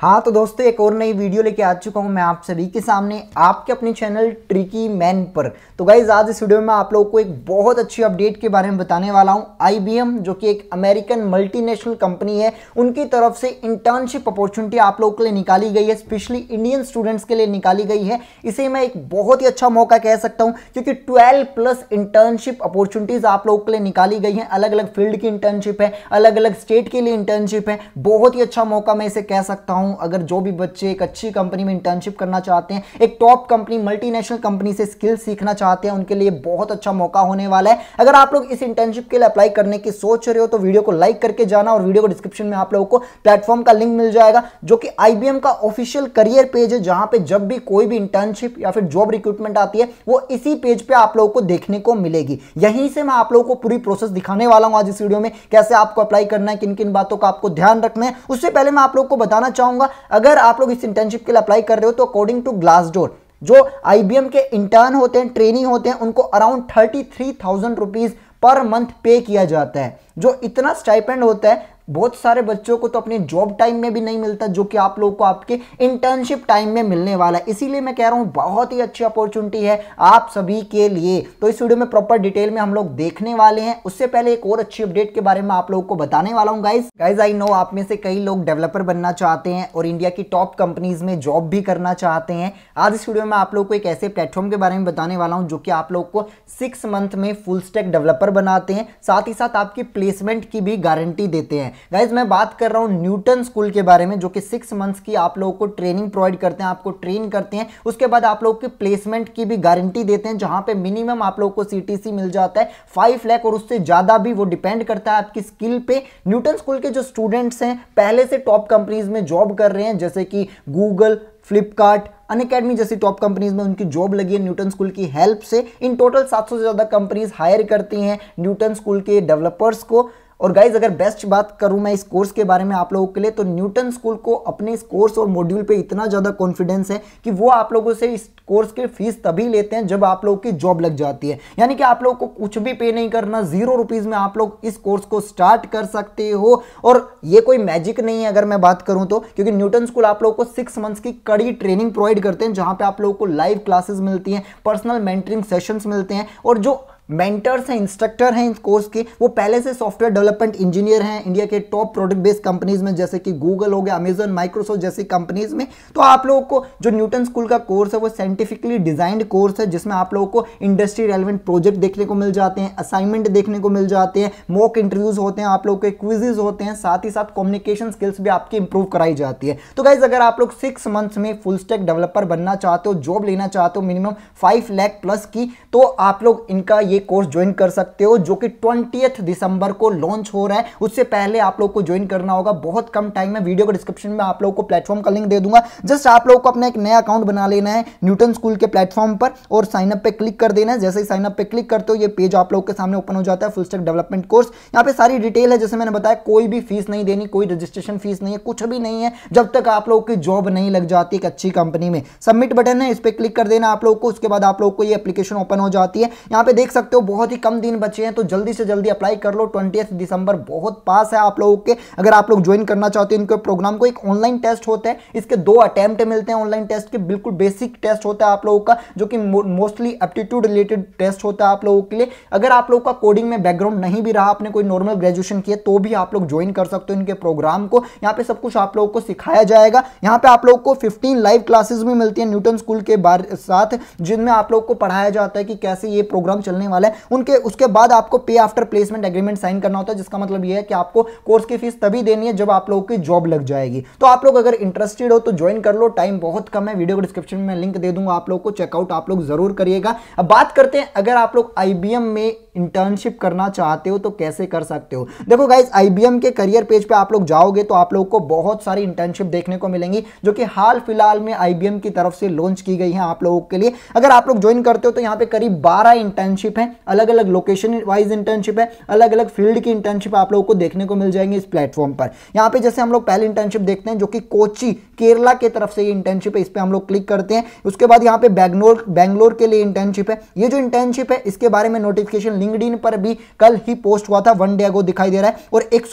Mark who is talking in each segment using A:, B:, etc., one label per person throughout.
A: हाँ तो दोस्तों एक और नई वीडियो लेके आ चुका हूँ मैं आप सभी के सामने आपके अपने चैनल ट्रिकी मैन पर तो गाइज आज इस वीडियो में आप लोगों को एक बहुत अच्छी अपडेट के बारे में बताने वाला हूँ आईबीएम जो कि एक अमेरिकन मल्टीनेशनल कंपनी है उनकी तरफ से इंटर्नशिप अपॉर्चुनिटी आप लोगों के लिए निकाली गई है स्पेशली इंडियन स्टूडेंट्स के लिए निकाली गई है इसे मैं एक बहुत ही अच्छा मौका कह सकता हूँ क्योंकि ट्वेल्व प्लस इंटर्नशिप अपॉर्चुनिटीज़ आप लोगों के लिए निकाली गई है अलग अलग फील्ड की इंटर्नशिप है अलग अलग स्टेट के लिए इंटर्नशिप है बहुत ही अच्छा मौका मैं इसे कह सकता हूँ हूं अगर जो भी बच्चे एक अच्छी कंपनी में इंटर्नशिप करना चाहते हैं एक टॉप कंपनी मल्टीनेशनल कंपनी से स्किल सीखना चाहते हैं उनके लिए बहुत अच्छा मौका होने वाला है अगर आप लोग इस इंटर्नशिप के लिए अप्लाई करने की सोच रहे हो तो वीडियो को लाइक करके जाना और वीडियो को डिस्क्रिप्शन में आप लोगों को प्लेटफॉर्म का लिंक मिल जाएगा जो कि आईबीएम का ऑफिशियल करियर पेज है जहां पर जब भी कोई भी इंटर्नशिप या फिर जॉब रिक्रूटमेंट आती है वो इसी पेज पर आप लोगों को देखने को मिलेगी यहीं से मैं आप लोगों को पूरी प्रोसेस दिखाने वाला हूं आज इस वीडियो में कैसे आपको अप्लाई करना है किन किन बातों का आपको ध्यान रखना है उससे पहले मैं आप लोग को बताना चाहूंगा चाहूंगा अगर आप लोग इस इंटर्नशिप के लिए अप्लाई कर रहे हो तो अकॉर्डिंग टू ग्लास डोर जो आईबीएम के इंटर्न होते हैं ट्रेनिंग होते हैं उनको around thirty three thousand rupees per month pay किया जाता है जो इतना स्टाइपेंड होता है बहुत सारे बच्चों को तो अपने जॉब टाइम में भी नहीं मिलता जो कि आप लोगों को आपके इंटर्नशिप टाइम में मिलने वाला है इसीलिए मैं कह रहा हूँ बहुत ही अच्छी अपॉर्चुनिटी है आप सभी के लिए तो इस वीडियो में प्रॉपर डिटेल में हम लोग देखने वाले हैं उससे पहले एक और अच्छी अपडेट के बारे में आप लोगों को बताने वाला हूँ गाइज गाइज आई नो आप में से कई लोग डेवलपर बनना चाहते हैं और इंडिया की टॉप कंपनीज में जॉब भी करना चाहते हैं आज इस वीडियो में आप लोग को एक ऐसे प्लेटफॉर्म के बारे में बताने वाला हूँ जो कि आप लोग को सिक्स मंथ में फुल स्टेक डेवलपर बनाते हैं साथ ही साथ आपकी प्लेसमेंट की भी गारंटी देते हैं गाइज मैं बात कर रहा हूँ न्यूटन स्कूल के बारे में जो कि सिक्स मंथ्स की आप लोगों को ट्रेनिंग प्रोवाइड करते हैं आपको ट्रेन करते हैं उसके बाद आप लोगों की प्लेसमेंट की भी गारंटी देते हैं जहाँ पे मिनिमम आप लोग को सी मिल जाता है फाइव लैख और उससे ज़्यादा भी वो डिपेंड करता है आपकी स्किल पे न्यूटन स्कूल के जो स्टूडेंट्स हैं पहले से टॉप कंपनीज में जॉब कर रहे हैं जैसे कि गूगल फ्लिपकार्ट अन अकेडमी जैसी टॉप कंपनीज में उनकी जॉब लगी है न्यूटन स्कूल की हेल्प से इन टोटल 700 से ज़्यादा कंपनीज हायर करती हैं न्यूटन स्कूल के डेवलपर्स को और गाइज अगर बेस्ट बात करूँ मैं इस कोर्स के बारे में आप लोगों के लिए तो न्यूटन स्कूल को अपने इस कोर्स और मॉड्यूल पे इतना ज़्यादा कॉन्फिडेंस है कि वो आप लोगों से इस कोर्स की फीस तभी लेते हैं जब आप लोगों की जॉब लग जाती है यानी कि आप लोगों को कुछ भी पे नहीं करना जीरो रुपीज़ में आप लोग इस कोर्स को स्टार्ट कर सकते हो और ये कोई मैजिक नहीं है अगर मैं बात करूँ तो क्योंकि न्यूटन स्कूल आप लोगों को सिक्स मंथ्स की कड़ी ट्रेनिंग प्रोवाइड करते हैं जहाँ पर आप लोगों को लाइव क्लासेस मिलती हैं पर्सनल मेंटरिंग सेशंस मिलते हैं और जो मेंटर्स हैं इंस्ट्रक्टर हैं इस कोर्स के वो पहले से सॉफ्टवेयर डेवलपमेंट इंजीनियर हैं इंडिया के टॉप प्रोडक्ट बेस्ड कंपनीज में जैसे कि गूगल हो गया अमेजन माइक्रोसॉफ्ट जैसी कंपनीज में तो आप लोगों को जो न्यूटन स्कूल का कोर्स है वो साइंटिफिकली डिजाइंड कोर्स है जिसमें आप लोगों को इंडस्ट्री रेलिवेंट प्रोजेक्ट देखने को मिल जाते हैं असाइनमेंट देखने को मिल जाते हैं मॉक इंटरव्यूज होते हैं आप लोग के क्विजेज होते हैं साथ ही साथ कम्युनिकेशन स्किल्स भी आपकी इंप्रूव कराई जाती है तो गाइज अगर आप लोग सिक्स मंथ्स में फुल स्टेक डेवलपर बनना चाहते हो जॉब लेना चाहते हो मिनिमम फाइव लैख प्लस की तो आप लोग इनका ये ये कोर्स ज्वाइन कर सकते हो जो कि ट्वेंटी दिसंबर को लॉन्च हो रहा है उससे पहले आप लोग को ज्वाइन करना होगा बहुत कम टाइम में वीडियो को डिस्क्रिप्शन में आप लोग को प्लेटफॉर्म का लिंक दे दूंगा जस्ट आप लोग को अपना एक नया अकाउंट बना लेना है न्यूटन स्कूल के प्लेटफॉर्म पर और साइनअप पे क्लिक कर देना है जैसे ही साइनअप पे क्लिक करते हो ये पेज आप लोग के सामने ओपन हो जाता है फुल स्टेक डेवलपमेंट कोर्स यहाँ पे सारी डिटेल है जैसे मैंने बताया कोई भी फीस नहीं देनी कोई रजिस्ट्रेशन फीस नहीं है कुछ भी नहीं है जब तक आप लोग की जॉब नहीं लग जाती एक अच्छी कंपनी में सबमिट बटन है इस पर क्लिक कर देना आप लोग को उसके बाद आप लोग को ये एप्लीकेशन ओपन हो जाती है यहाँ पे देख सकते सकते हो बहुत ही कम दिन बचे हैं तो जल्दी से जल्दी अप्लाई कर लो ट्वेंटी दिसंबर बहुत पास है आप लोगों के अगर आप लोग ज्वाइन करना चाहते हो इनके प्रोग्राम को एक ऑनलाइन टेस्ट होता है इसके दो अटैम्प्ट मिलते हैं ऑनलाइन टेस्ट के बिल्कुल बेसिक टेस्ट होता है आप लोगों का जो कि मोस्टली एप्टीट्यूड रिलेटेड टेस्ट होता है आप लोगों के लिए अगर आप लोगों का कोडिंग में बैकग्राउंड नहीं भी रहा आपने कोई नॉर्मल ग्रेजुएशन किया तो भी आप लोग ज्वाइन कर सकते हो इनके प्रोग्राम को यहाँ पे सब कुछ आप लोगों को सिखाया जाएगा यहाँ पे आप लोग को 15 लाइव क्लासेस भी मिलती है न्यूटन स्कूल के बार साथ जिनमें आप लोग को पढ़ाया जाता है कि कैसे ये प्रोग्राम चलने वाला वाला है उनके उसके बाद आपको पे आफ्टर प्लेसमेंट एग्रीमेंट साइन करना होता है जिसका मतलब यह है कि आपको कोर्स की फीस तभी देनी है जब आप लोगों की जॉब लग जाएगी तो आप लोग अगर इंटरेस्टेड हो तो ज्वाइन कर लो टाइम बहुत कम है वीडियो को डिस्क्रिप्शन में लिंक दे दूंगा आप लोग को चेकआउट आप लोग जरूर करिएगा अब बात करते हैं अगर आप लोग आई में इंटर्नशिप करना चाहते हो तो कैसे कर सकते हो देखो गाइज आई के करियर पेज पर आप लोग जाओगे तो आप लोग को बहुत सारी इंटर्नशिप देखने को मिलेंगी जो कि हाल फिलहाल में आई की तरफ से लॉन्च की गई है आप लोगों के लिए अगर आप लोग ज्वाइन करते हो तो यहाँ पे करीब 12 इंटर्नशिप है अलग अलग लोकेशन वाइज इंटर्नशिप है अलग अलग फील्ड की इंटर्नशिप आप लोगों को देखने को मिल जाएंगे इस प्लेटफॉर्म पर यहाँ पे जैसे हम लोग पहले इंटर्नशिप देखते हैं जो कि कोची केरला के तरफ से ये इंटर्नशिप है इस पर हम लोग क्लिक करते हैं उसके बाद यहाँ पे बैगलोर बैंगलोर के लिए इंटर्नशिप है ये जो इंटर्नशिप है इसके बारे में नोटिफिकेशन लिंकड पर भी कल ही पोस्ट हुआ था वन डे अगो दिखाई दे रहा है और एक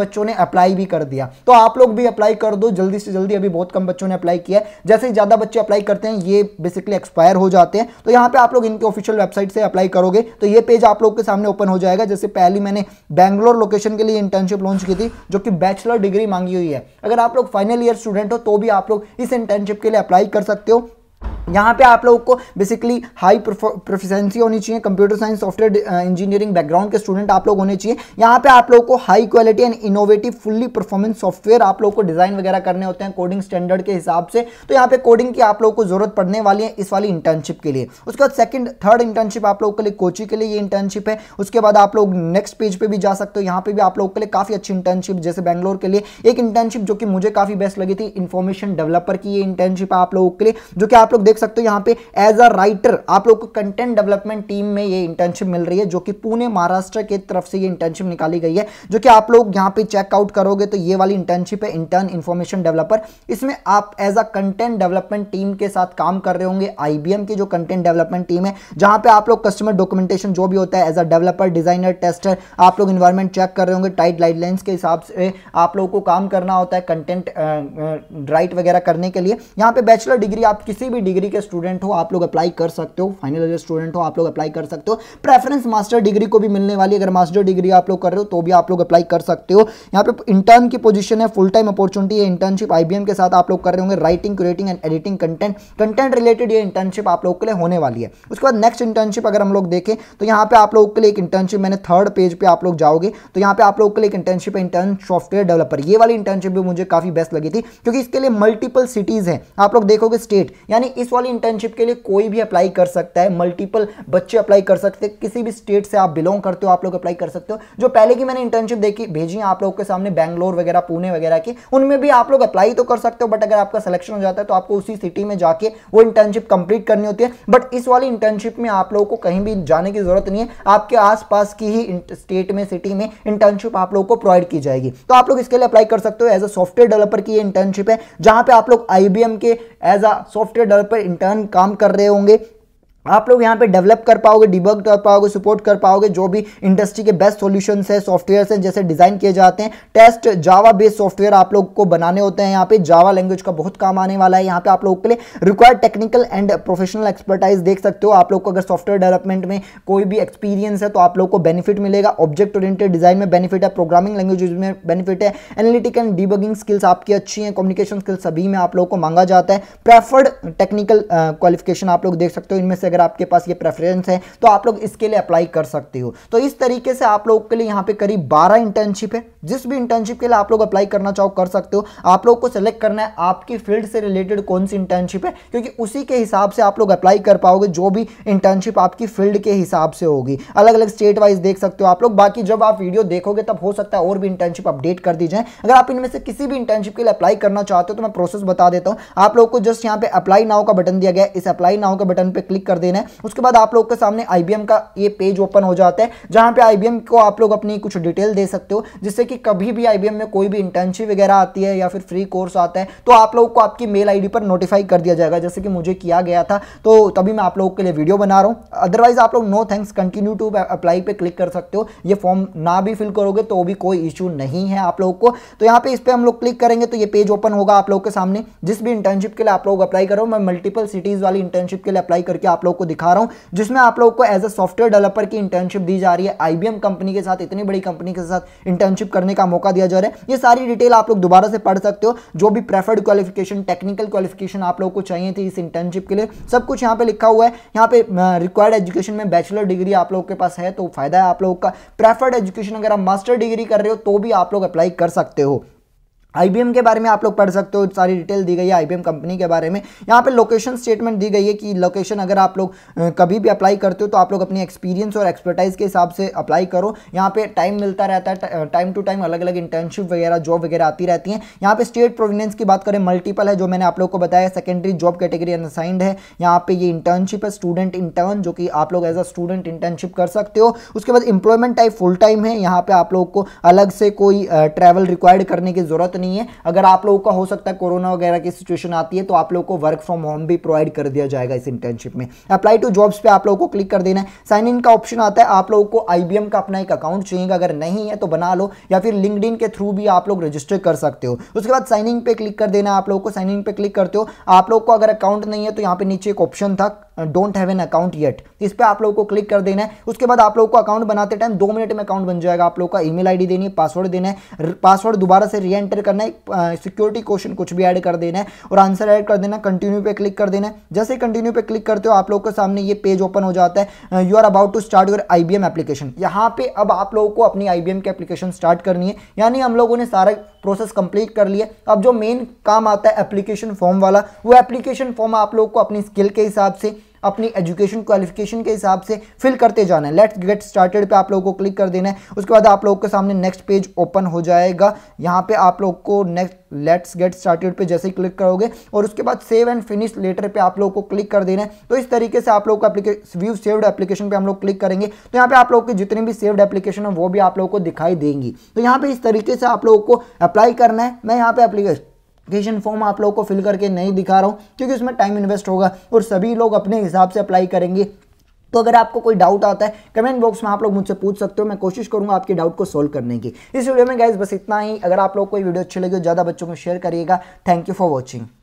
A: बच्चों ने अप्लाई भी कर दिया तो आप लोग भी अप्लाई कर दो जल्दी से जल्दी अभी बहुत कम बच्चों ने अप्लाई किया है जैसे ज़्यादा बच्चे अप्लाई करते हैं ये बेसिकली एक्सपायर हो जाते हैं तो यहाँ पे आप लोग इनके ऑफिशियल वेबसाइट से अप्लाई करोगे तो ये पेज आप लोग के सामने ओपन हो जाएगा जैसे पहले मैंने बैंगलोर लोकेशन के लिए इंटर्नशिप लॉन्च की थी जो कि बैचलर डिग्री मांगी हुई है अगर आप लोग फाइनल ईयर स्टूडेंट हो तो भी आप लोग इस इंटर्नशिप के लिए अप्लाई कर सकते हो यहाँ पे आप लोगों को बेसिकली हाई प्रोफिशेंसी होनी चाहिए computer science software engineering background के स्टूडेंट आप लोग होने चाहिए यहाँ पे आप लोगों को high quality and innovative fully performance software आप लोग को डिज़ाइन वगैरह करने होते हैं कोडिंग स्टैंडर्ड के हिसाब से तो यहाँ पे कोडिंग की आप लोगों को जरूरत पड़ने वाली है इस वाली इंटर्नशिप के लिए उसके बाद सेकंड थर्ड इंटर्नशिप आप लोगों के लिए कोची के लिए ये इंटर्नशिप है उसके बाद आप लोग नेक्स्ट पेज पर भी जा सकते हो यहाँ पे भी आप लोगों के लिए काफ़ी अच्छी इंटर्नशिप जैसे बैंगलोर के लिए एक इंटर्नशिप जो कि मुझे काफ़ी बेस्ट लगी थी इन्फॉर्मेशन डेवलपर की ये इंटर्नशिप आप लोगों के लिए जो कि आप लोग देख सकते हो यहाँ पे एज अ राइटर आप लोग को कंटेंट डेवलपमेंट टीम में ये इंटर्नशिप मिल रही है जो कि पुणे महाराष्ट्र के तरफ से ये इंटर्नशिप निकाली गई है जो कि आप लोग यहाँ पे चेकआउट करोगे तो ये वाली इंटर्नशिप है इंटर्न इन्फॉर्मेशन डेवलपर इसमें आप as a content development team के साथ काम कर रहे होंगे आईबीएम की जो कंटेंट डेवलपमेंट टीम है जहाँ पर आप लोग कस्टमर डॉक्यूमेंटेशन जो भी होता है as a developer designer tester आप लोग इन्वायरमेंट चेक कर रहे होंगे टाइट गाइडलाइंस के हिसाब से आप लोगों को काम करना होता है कंटेंट राइट वगैरह करने के लिए यहाँ पे बैचलर डिग्री आप किसी भी डिग्री डिग्री के स्टूडेंट हो आप लोग अप्लाई कर सकते हो फाइनल ईयर स्टूडेंट हो आप लोग अप्लाई कर सकते हो प्रेफरेंस मास्टर डिग्री को भी मिलने वाली अगर मास्टर डिग्री आप लोग कर रहे हो तो भी आप लोग अप्लाई कर सकते हो यहाँ पे इंटर्न की पोजिशन है फुल टाइम अपॉर्चुनिटी है इंटर्नशिप आई के साथ आप लोग कर रहे होंगे writing creating and editing content content related ये इंटर्नशिप आप लोग के लिए होने वाली है उसके बाद नेक्स्ट इंटर्नशिप अगर हम लोग देखें तो यहाँ पे आप लोग के लिए एक इंटर्नशिप मैंने थर्ड पेज पर आप लोग जाओगे तो यहाँ पे आप लोग के लिए एक इंटर्नशिप है इंटर्न सॉफ्टवेयर डेवलपर ये वाली इंटर्नशिप भी मुझे काफी बेस्ट लगी थी क्योंकि इसके लिए मल्टीपल सिटीज हैं आप लोग देखोगे स्टेट यानी इस वाली इंटर्नशिप के लिए कोई भी अप्लाई कर सकता है मल्टीपल बच्चे अप्लाई कर सकते हैं किसी भी स्टेट से आप बिलोंग करते हो आप लोग अप्लाई कर सकते हो जो पहले की मैंने इंटर्नशिप देखी भेजी आप लोग के सामने बैंगलोर वगैरह पुणे वगैरह की उनमें भी आप लोग अप्लाई तो कर सकते हो बट अगर आपका सिलेक्शन हो जाता है तो आपको उसी सिटी में जाके वो इंटर्नशिप कंप्लीट करनी होती है बट इस वाली इंटर्नशिप में आप लोगों को कहीं भी जाने की जरूरत नहीं है आपके आसपास की ही स्टेट में सिटी में इंटर्नशिप आप लोगों को प्रोवाइड की जाएगी तो आप लोग इसके लिए अप्लाई कर सकते हो एज अ सॉफ्टवेयर डेवलपर की ये इंटर्नशिप है जहां पे आप लोग आईबीएम के as a software developer intern काम कर रहे होंगे आप लोग यहाँ पे डेवलप कर पाओगे डिबग कर पाओगे सपोर्ट कर पाओगे जो भी इंडस्ट्री के बेस्ट सॉल्यूशंस है सॉफ्टवेयर हैं जैसे डिज़ाइन किए जाते हैं टेस्ट जावा बेस्ड सॉफ्टवेयर आप लोग को बनाने होते हैं यहाँ पे जावा लैंग्वेज का बहुत काम आने वाला है यहाँ पे आप लोगों के लिए required technical and professional expertise देख सकते हो आप लोग को अगर सॉफ्टवेयर डेवलपमेंट में कोई भी एक्सपीरियंस है तो आप लोग को बेनिफिट मिलेगा ऑब्जेक्ट ओरिएटेड डिज़ाइन में बेनिफिट है प्रोग्रामिंग लैंग्वेज में बेनिफिट है एनालिटिक एंड डिबगिंग स्किल्स आपकी अच्छी हैं कम्युनिकेशन स्किल्स सभी में आप लोग को मांगा जाता है प्रेफर्ड टेक्निकल क्वालिफिकेशन आप लोग देख सकते हो इनमें से अगर आपके पास ये प्रेफरेंस है तो आप लोग इसके लिए अप्लाई कर सकते हो तो इस तरीके से आप लोग के लिए यहाँ पे करीब बारह इंटर्नशिप है जिस भी इंटर्नशिप के लिए आप लोग अप्लाई करना चाहो कर सकते हो आप लोग को सिलेक्ट करना है आपकी फील्ड से रिलेटेड कौन सी इंटर्नशिप है क्योंकि उसी के हिसाब से आप लोग अप्लाई कर पाओगे जो भी इंटर्नशिप आपकी फील्ड के हिसाब से होगी अलग अलग स्टेट वाइज देख सकते हो आप लोग बाकी जब आप वीडियो देखोगे तब हो सकता है और भी इंटर्नशिप अपडेट कर दी जाए अगर आप इनमें से किसी भी इंटर्नशिप के लिए अप्लाई करना चाहते हो तो मैं प्रोसेस बता देता हूँ आप लोग को जस्ट यहाँ पे अप्लाई नाव का बटन दिया गया इस अप्लाई नाव का बटन पर क्लिक कर देना है उसके बाद आप लोग के सामने आई का ये पेज ओपन हो जाता है जहाँ पे आई को आप लोग अपनी कुछ डिटेल दे सकते हो जिससे कि कभी भी आई में कोई भी इंटर्नशिप वगैरह आती है या फिर फ्री कोर्स आता है तो आप लोग को आपकी मेल आई पर नोटिफाई कर दिया जाएगा जैसे कि मुझे किया गया था तो तभी मैं आप लोगों के लिए वीडियो बना रहा हूँ अदरवाइज आप लोग no thanks continue to apply पर क्लिक कर सकते हो ये फॉर्म ना भी फिल करोगे तो भी कोई इशू नहीं है आप लोग को तो यहाँ पे इस पर हम लोग क्लिक करेंगे तो ये पेज ओपन होगा आप लोग के सामने जिस भी इंटर्नशिप के लिए आप लोग अप्लाई करो मैं मल्टीपल सिटीज़ वाली इंटर्नशिप के लिए अप्लाई करके आप लोग लोग को दिखा रहा हूँ जिसमें आप लोग को एज अ सॉफ्टवेयर डेवलपर की इंटर्नशिप दी जा रही है आई कंपनी के साथ इतनी बड़ी कंपनी के साथ इंटर्नशिप करने का मौका दिया जा रहा है ये सारी डिटेल आप लोग दोबारा से पढ़ सकते हो जो भी प्रेफर्ड क्वालिफिकेशन टेक्निकल क्वालिफिकेशन आप लोग को चाहिए थी इस इंटर्नशिप के लिए सब कुछ यहाँ पे लिखा हुआ है यहाँ पे रिक्वायर्ड एजुकेशन में बैचलर डिग्री आप लोग के पास है तो फायदा है आप लोगों का प्रेफर्ड एजुकेशन अगर आप मास्टर डिग्री कर रहे हो तो भी आप लोग अप्लाई कर सकते हो आईबीएम के बारे में आप लोग पढ़ सकते हो सारी डिटेल दी गई है आईबीएम कंपनी के बारे में यहाँ पे लोकेशन स्टेटमेंट दी गई है कि लोकेशन अगर आप लोग कभी भी अप्लाई करते हो तो आप लोग अपनी एक्सपीरियंस और एक्सपर्टाइज के हिसाब से अप्लाई करो यहाँ पे टाइम मिलता रहता है टाइम टू टाइम अलग अलग इंटर्नशिप वगैरह जॉब वगैरह आती रहती हैं यहाँ पे स्टेट प्रोविनेंस की बात करें मल्टीपल है जो मैंने आप लोग को बताया सेकेंडरी जॉब कैटेगरी अनसाइंड है यहाँ पे ये इंटर्नशिप है स्टूडेंट इंटर्न जो कि आप लोग एज अ स्टूडेंट इंटर्नशिप कर सकते हो उसके बाद इंप्लॉयमेंट टाइप फुल टाइम है यहाँ पे आप लोग को अलग से कोई ट्रैवल रिक्वायर्ड करने की जरूरत नहीं है अगर आप लोगों का हो सकता है कोरोना वगैरह की सिचुएशन आती है तो आप लोगों को वर्क फ्रॉम होम भी प्रोवाइड कर दिया जाएगा इस इंटर्नशिप में अप्लाई टू जॉब्स पे आप लोगों को क्लिक कर देना है साइन इन का ऑप्शन आता है आप लोगों को आई का अपना एक अकाउंट चाहिए अगर नहीं है तो बना लो या फिर लिंकड के थ्रू भी आप लोग रजिस्टर कर सकते हो उसके बाद साइनिंग पे क्लिक कर देना आप लोगों को साइनिंग पे क्लिक करते हो आप लोग को अगर अकाउंट नहीं है तो यहाँ पे नीचे एक ऑप्शन था don't have an account yet इस पर आप लोग को क्लिक कर देना है उसके बाद आप लोग को अकाउंट बनाते टाइम दो मिनट में अकाउंट बन जाएगा आप लोग का ईमेल आईडी देनी है पासवर्ड देना है पासवर्ड दोबारा से री एंटर करना है सिक्योरिटी क्वेश्चन uh, कुछ भी ऐड कर देना है और आंसर ऐड कर देना कंटिन्यू पे क्लिक कर देना है जैसे कंटिन्यू पे क्लिक करते हो आप लोग के सामने ये पेज ओपन हो जाता है you are about to start your I application यहाँ पे अब आप लोगों को अपनी आई की एप्लीकेशन स्टार्ट करनी है यानी हम लोगों ने सारा प्रोसेस कंप्लीट कर लिया अब जो मेन काम आता है एप्लीकेशन फॉर्म वाला वो एप्लीकेशन फॉर्म आप लोग को अपनी स्किल के हिसाब से अपनी एजुकेशन क्वालिफिकेशन के हिसाब से फिल करते जाना है लेट्स गेट स्टार्टेड पे आप लोगों को क्लिक कर देना है उसके बाद आप लोग के सामने नेक्स्ट पेज ओपन हो जाएगा यहाँ पे आप लोग को नेक्स्ट लेट्स गेट स्टार्टेड पे जैसे ही क्लिक करोगे और उसके बाद सेव एंड फिनिश लेटर पे आप लोगों को क्लिक कर देना है तो इस तरीके से आप लोग का व्यू सेव्ड एप्लीकेशन पे हम लोग क्लिक करेंगे तो यहाँ पे आप लोग के जितने भी सेव्ड एप्लीकेशन है वो भी आप लोगों को दिखाई देंगी तो यहाँ पे इस तरीके से आप लोगों को अप्लाई करना है मैं यहाँ पे एप्लीकेशन एप्लीकेशन फॉर्म आप लोगों को फिल करके नहीं दिखा रहा हूँ क्योंकि उसमें टाइम इन्वेस्ट होगा और सभी लोग अपने हिसाब से अप्लाई करेंगे तो अगर आपको कोई डाउट आता है कमेंट बॉक्स में आप लोग मुझसे पूछ सकते हो मैं कोशिश करूंगा आपके डाउट को सोल्व करने की इस वीडियो में गाइज बस इतना ही अगर आप लोग कोई वीडियो अच्छी लगी हो ज़्यादा बच्चों को शेयर करिएगा थैंक यू फॉर वॉचिंग